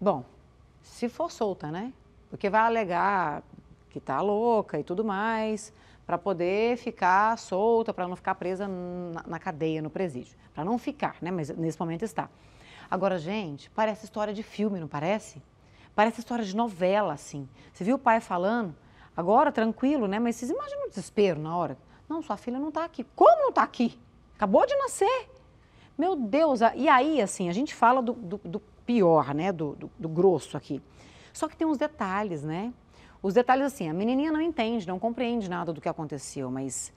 Bom, se for solta, né? Porque vai alegar que tá louca e tudo mais, para poder ficar solta, para não ficar presa na, na cadeia, no presídio. Para não ficar, né? Mas nesse momento está. Agora, gente, parece história de filme, não parece? Parece história de novela, assim. Você viu o pai falando, agora tranquilo, né? Mas vocês imaginam o desespero na hora. Não, sua filha não tá aqui. Como não tá aqui? Acabou de nascer. Meu Deus, e aí, assim, a gente fala do, do, do pior, né, do, do, do grosso aqui. Só que tem uns detalhes, né? Os detalhes assim, a menininha não entende, não compreende nada do que aconteceu, mas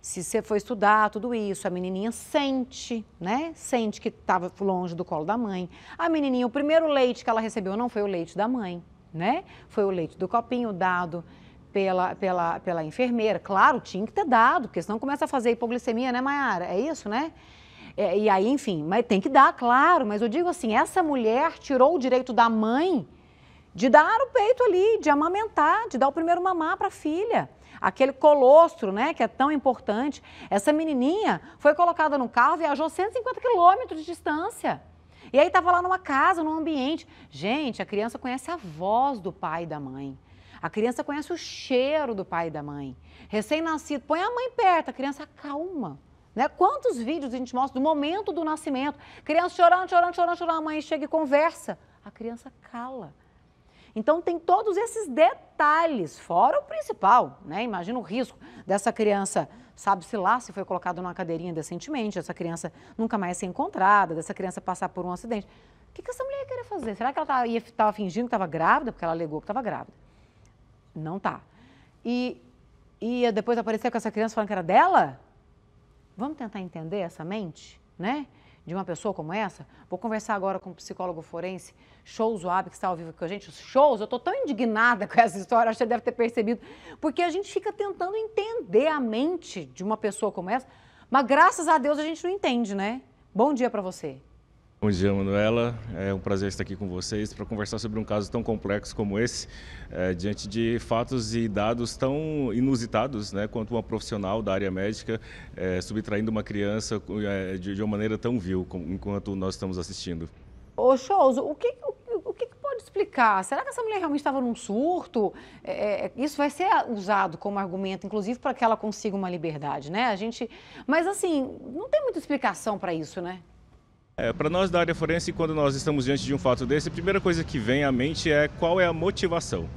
se você for estudar tudo isso, a menininha sente, né? Sente que estava longe do colo da mãe. A menininha, o primeiro leite que ela recebeu não foi o leite da mãe, né? Foi o leite do copinho dado pela, pela, pela enfermeira. Claro, tinha que ter dado, porque senão começa a fazer hipoglicemia, né, Mayara? É isso, né? É, e aí, enfim, mas tem que dar, claro. Mas eu digo assim, essa mulher tirou o direito da mãe de dar o peito ali, de amamentar, de dar o primeiro mamar para a filha. Aquele colostro, né, que é tão importante. Essa menininha foi colocada no carro, viajou 150 quilômetros de distância. E aí estava lá numa casa, num ambiente. Gente, a criança conhece a voz do pai e da mãe. A criança conhece o cheiro do pai e da mãe. Recém-nascido, põe a mãe perto, a criança calma. Né? Quantos vídeos a gente mostra do momento do nascimento? Criança chorando, chorando, chorando, chorando, a mãe chega e conversa. A criança cala. Então tem todos esses detalhes, fora o principal, né? Imagina o risco dessa criança, sabe-se lá, se foi colocado numa cadeirinha decentemente, dessa criança nunca mais ser encontrada, dessa criança passar por um acidente. O que, que essa mulher ia querer fazer? Será que ela tá, ia estava fingindo que estava grávida, porque ela alegou que estava grávida? Não tá. E ia depois aparecer com essa criança falando que era dela? Vamos tentar entender essa mente, né? De uma pessoa como essa? Vou conversar agora com o psicólogo forense Show Zoab, que está ao vivo com a gente. Shows, eu estou tão indignada com essa história, acho que você deve ter percebido. Porque a gente fica tentando entender a mente de uma pessoa como essa, mas graças a Deus a gente não entende, né? Bom dia para você. Bom dia, Manuela. É um prazer estar aqui com vocês para conversar sobre um caso tão complexo como esse, é, diante de fatos e dados tão inusitados, né, quanto uma profissional da área médica é, subtraindo uma criança é, de, de, uma maneira tão vil, como, enquanto nós estamos assistindo. Ô, Chouzo, o que, o, o que pode explicar? Será que essa mulher realmente estava num surto? É, é, isso vai ser usado como argumento, inclusive, para que ela consiga uma liberdade, né? A gente... Mas, assim, não tem muita explicação para isso, né? É, para nós da área forense, quando nós estamos diante de um fato desse, a primeira coisa que vem à mente é qual é a motivação.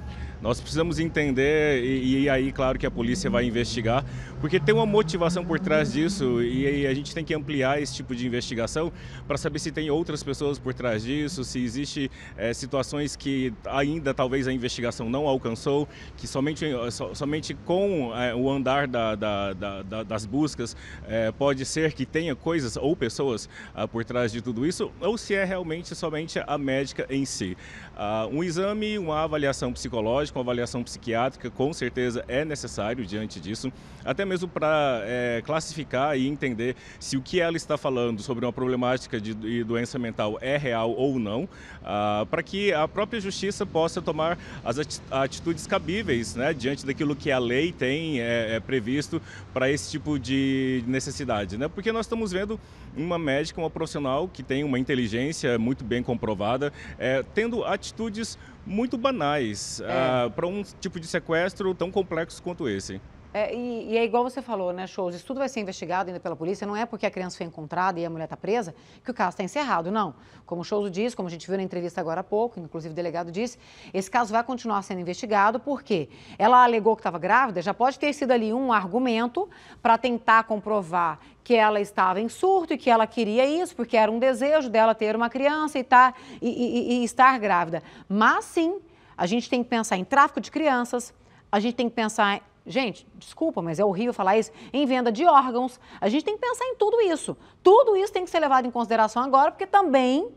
Nós precisamos entender, e, e, aí, claro, que a polícia vai investigar, porque tem uma motivação por trás disso e, e a gente tem que ampliar esse tipo de investigação para saber se tem outras pessoas por trás disso, se existem é, eh, situações que ainda talvez a investigação não alcançou, que somente, so, somente com é, o andar da, da, da, das buscas é, pode ser que tenha coisas ou pessoas ah, por trás de tudo isso, ou se é realmente somente a médica em si. Ah, um exame, uma avaliação psicológica com avaliação psiquiátrica, com certeza é necessário diante disso, até mesmo para é, classificar e entender se o que ela está falando sobre uma problemática de, de doença mental é real ou não, ah, para que a própria justiça possa tomar as atitudes cabíveis né, diante daquilo que a lei tem é, é previsto para esse tipo de necessidade. Né? Porque nós estamos vendo uma médica, uma profissional que tem uma inteligência muito bem comprovada, é, tendo atitudes muito banais é. uh, ah, para um tipo de sequestro tão complexo quanto esse. É, e, e, é igual você falou, né, Shows? Isso tudo vai ser investigado ainda pela polícia. Não é porque a criança foi encontrada e a mulher está presa que o caso está encerrado, não. Como o Shows diz, como a gente viu na entrevista agora há pouco, inclusive o delegado disse, esse caso vai continuar sendo investigado porque ela alegou que estava grávida, já pode ter sido ali um argumento para tentar comprovar que ela estava em surto e que ela queria isso, porque era um desejo dela ter uma criança e, tá, e, e, e estar grávida. Mas sim, a gente tem que pensar em tráfico de crianças, a gente tem que pensar Gente, desculpa, mas é horrível falar isso. Em venda de órgãos, a gente tem que pensar em tudo isso. Tudo isso tem que ser levado em consideração agora, porque também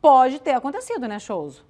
pode ter acontecido, né, Chouzo?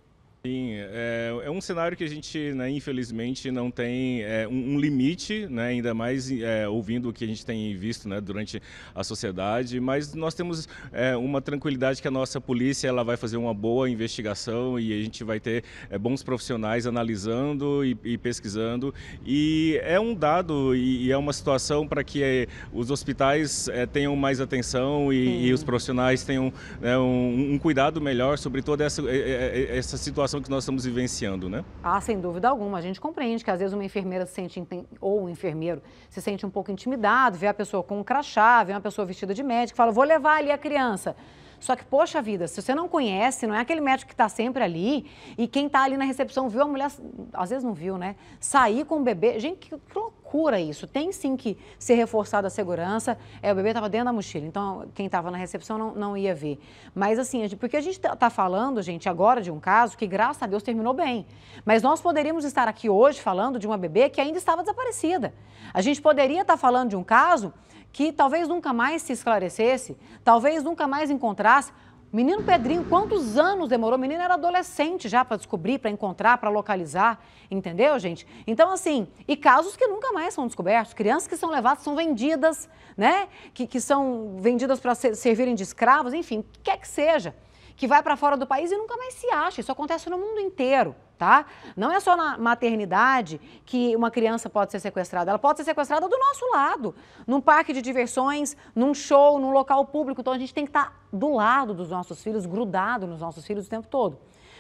Sim, é, é, um cenário que a gente, né, infelizmente, não tem é, um, um, limite, né, ainda mais é, ouvindo o que a gente tem visto né, durante a sociedade, mas nós temos é, uma tranquilidade que a nossa polícia ela vai fazer uma boa investigação e a gente vai ter é, bons profissionais analisando e, e, pesquisando. E é um dado e, e é uma situação para que é, os hospitais tenham mais atenção e, e, os profissionais tenham né, um, um, cuidado melhor sobre toda essa, essa situação situação que nós estamos vivenciando, né? Ah, sem dúvida alguma. A gente compreende que às vezes uma enfermeira se sente, ou um enfermeiro, se sente um pouco intimidado, vê a pessoa com um crachá, vê uma pessoa vestida de médico, fala, vou levar ali a criança. Só que, poxa vida, se você não conhece, não é aquele médico que está sempre ali, e quem está ali na recepção viu a mulher, às vezes não viu, né? Sair com o bebê. Gente, que, que loucura loucura isso. Tem sim que ser reforçada a segurança. É, o bebê estava dentro da mochila, então quem estava na recepção não, não ia ver. Mas assim, porque a gente está tá falando, gente, agora de um caso que, graças a Deus, terminou bem. Mas nós poderíamos estar aqui hoje falando de uma bebê que ainda estava desaparecida. A gente poderia estar tá falando de um caso que talvez nunca mais se esclarecesse, talvez nunca mais encontrasse, Menino Pedrinho, quantos anos demorou? O menino era adolescente já para descobrir, para encontrar, para localizar, entendeu, gente? Então, assim, e casos que nunca mais são descobertos, crianças que são levadas, são vendidas, né? Que, que são vendidas para servirem de escravos, enfim, o que quer que seja que vai para fora do país e nunca mais se acha. Isso acontece no mundo inteiro, tá? Não é só na maternidade que uma criança pode ser sequestrada. Ela pode ser sequestrada do nosso lado, num parque de diversões, num show, num local público. Então a gente tem que estar tá do lado dos nossos filhos, grudado nos nossos filhos o tempo todo.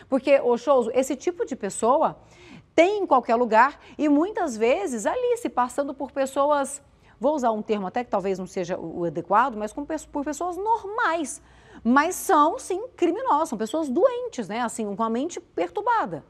Porque, ô Chouzo, esse tipo de pessoa tem em qualquer lugar e muitas vezes ali se passando por pessoas, vou usar um termo até que talvez não seja o adequado, mas com, por pessoas normais mas são, sim, criminosos, são pessoas doentes, né? Assim, com a mente perturbada.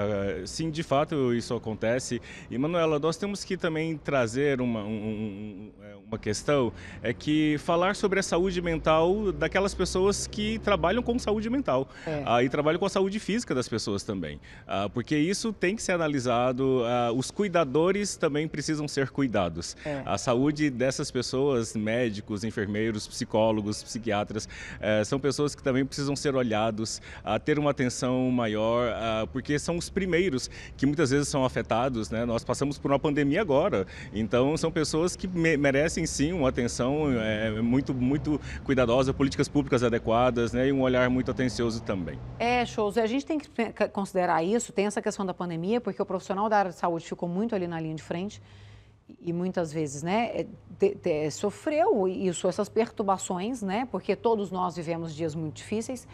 Ah, sim, de fato isso acontece. E Manuela, nós temos que também trazer uma, um, é, uma questão, é que falar sobre a saúde mental daquelas pessoas que trabalham com saúde mental é. uh, e trabalham com a saúde física das pessoas também, uh, porque isso tem que ser analisado. os cuidadores também precisam ser cuidados. É. A saúde dessas pessoas, médicos, enfermeiros, psicólogos, psiquiatras, eh, são pessoas que também precisam ser olhados, ter uma atenção maior, porque são os primeiros que muitas vezes são afetados. Né? Nós passamos por uma pandemia agora, então são pessoas que merecem sim uma atenção é, muito, muito cuidadosa, políticas públicas adequadas né? e um olhar muito atencioso também. É, shows. É, a gente tem que considerar isso, tem essa questão da pandemia, porque o profissional da área de saúde ficou muito ali na linha de frente e muitas vezes, né, é, te, te, sofreu isso, essas perturbações, né, porque todos nós vivemos dias muito difíceis.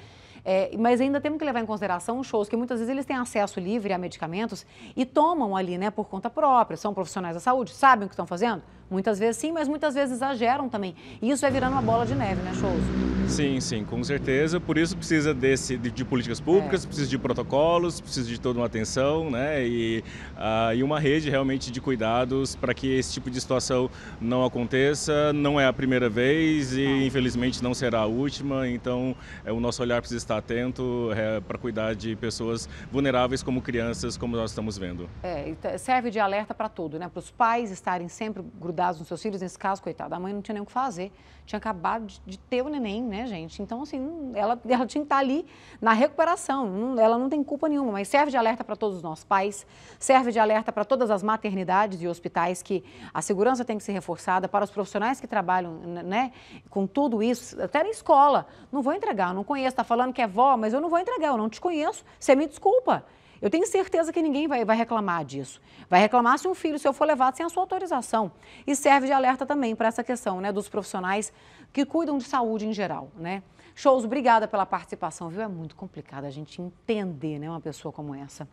É, mas ainda temos que levar em consideração os shows que muitas vezes eles têm acesso livre a medicamentos e tomam ali, né, por conta própria, são profissionais da saúde, sabem o que estão fazendo, Muitas vezes sim, mas muitas vezes exageram também. E isso vai virando uma bola de neve, né, Shows? Sim, sim, com certeza. Por isso precisa desse, de, de políticas públicas, é. precisa de protocolos, precisa de toda uma atenção, né? E, uh, e uma rede realmente de cuidados para que esse tipo de situação não aconteça. Não é a primeira vez e não. É. infelizmente não será a última. Então é, o nosso olhar precisa estar atento é, para cuidar de pessoas vulneráveis como crianças, como nós estamos vendo. É, serve de alerta para tudo, né? Para os pais estarem sempre grudados dificuldades dos seus filhos, nesse caso, coitada, a mãe não tinha nem o que fazer. Tinha acabado de, de ter o neném, né, gente? Então, assim, ela, ela tinha que estar ali na recuperação. Não, ela não tem culpa nenhuma, mas serve de alerta para todos os nossos pais, serve de alerta para todas as maternidades e hospitais que a segurança tem que ser reforçada, para os profissionais que trabalham, né, com tudo isso, até na escola. Não vou entregar, não conheço, tá falando que é vó, mas eu não vou entregar, eu não te conheço, você me desculpa. Eu tenho certeza que ninguém vai, vai reclamar disso. Vai reclamar se um filho seu for levado sem a sua autorização. E serve de alerta também para essa questão né, dos profissionais que cuidam de saúde em geral. Né? Shows, obrigada pela participação, viu? É muito complicado a gente entender né, uma pessoa como essa.